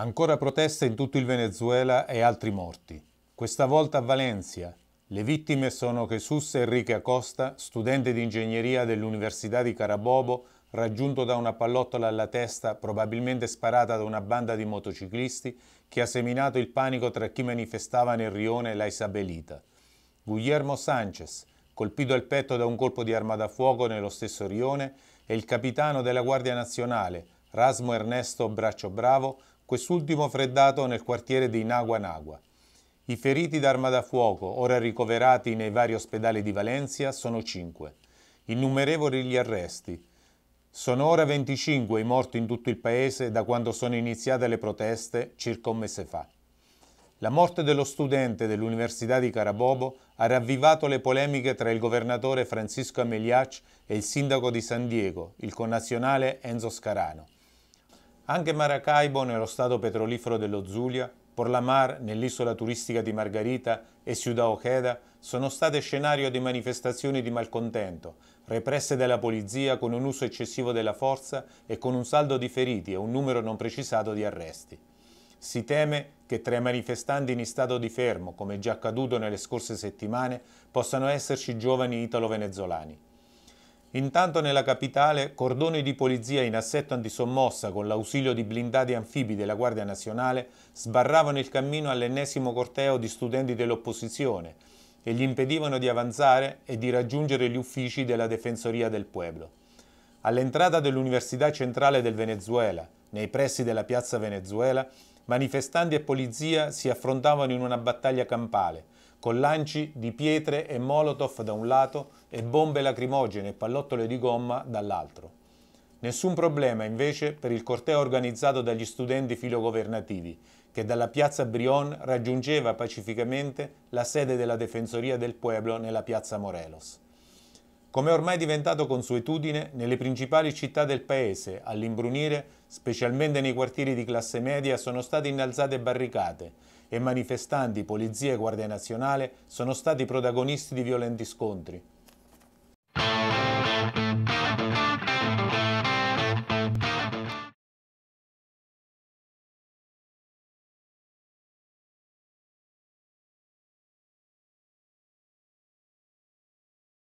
Ancora proteste in tutto il Venezuela e altri morti. Questa volta a Valencia. Le vittime sono Jesus Enrique Acosta, studente di ingegneria dell'Università di Carabobo, raggiunto da una pallottola alla testa, probabilmente sparata da una banda di motociclisti, che ha seminato il panico tra chi manifestava nel rione La Isabelita. Guillermo Sanchez, colpito al petto da un colpo di arma da fuoco nello stesso rione, e il capitano della Guardia Nazionale, Rasmo Ernesto Braccio Bravo, quest'ultimo freddato nel quartiere di Nagua Nagua. I feriti d'arma da fuoco, ora ricoverati nei vari ospedali di Valencia, sono 5. Innumerevoli gli arresti. Sono ora 25 i morti in tutto il paese da quando sono iniziate le proteste circa un mese fa. La morte dello studente dell'Università di Carabobo ha ravvivato le polemiche tra il governatore Francisco Ameliac e il sindaco di San Diego, il connazionale Enzo Scarano. Anche Maracaibo, nello stato petrolifero dello Zulia, Porlamar, nell'isola turistica di Margarita e Ciudad Ojeda sono state scenario di manifestazioni di malcontento, represse dalla polizia con un uso eccessivo della forza e con un saldo di feriti e un numero non precisato di arresti. Si teme che tra i manifestanti in stato di fermo, come già accaduto nelle scorse settimane, possano esserci giovani italo-venezuelani. Intanto nella capitale cordoni di polizia in assetto antisommossa con l'ausilio di blindati anfibi della Guardia Nazionale sbarravano il cammino all'ennesimo corteo di studenti dell'opposizione e gli impedivano di avanzare e di raggiungere gli uffici della Defensoria del Pueblo. All'entrata dell'Università Centrale del Venezuela, nei pressi della Piazza Venezuela, manifestanti e polizia si affrontavano in una battaglia campale, con lanci di pietre e molotov da un lato e bombe lacrimogene e pallottole di gomma dall'altro. Nessun problema invece per il corteo organizzato dagli studenti filogovernativi, che dalla piazza Brion raggiungeva pacificamente la sede della Defensoria del Pueblo nella piazza Morelos. Come ormai diventato consuetudine, nelle principali città del paese, all'imbrunire, specialmente nei quartieri di classe media, sono state innalzate barricate e manifestanti, polizia e Guardia Nazionale sono stati protagonisti di violenti scontri.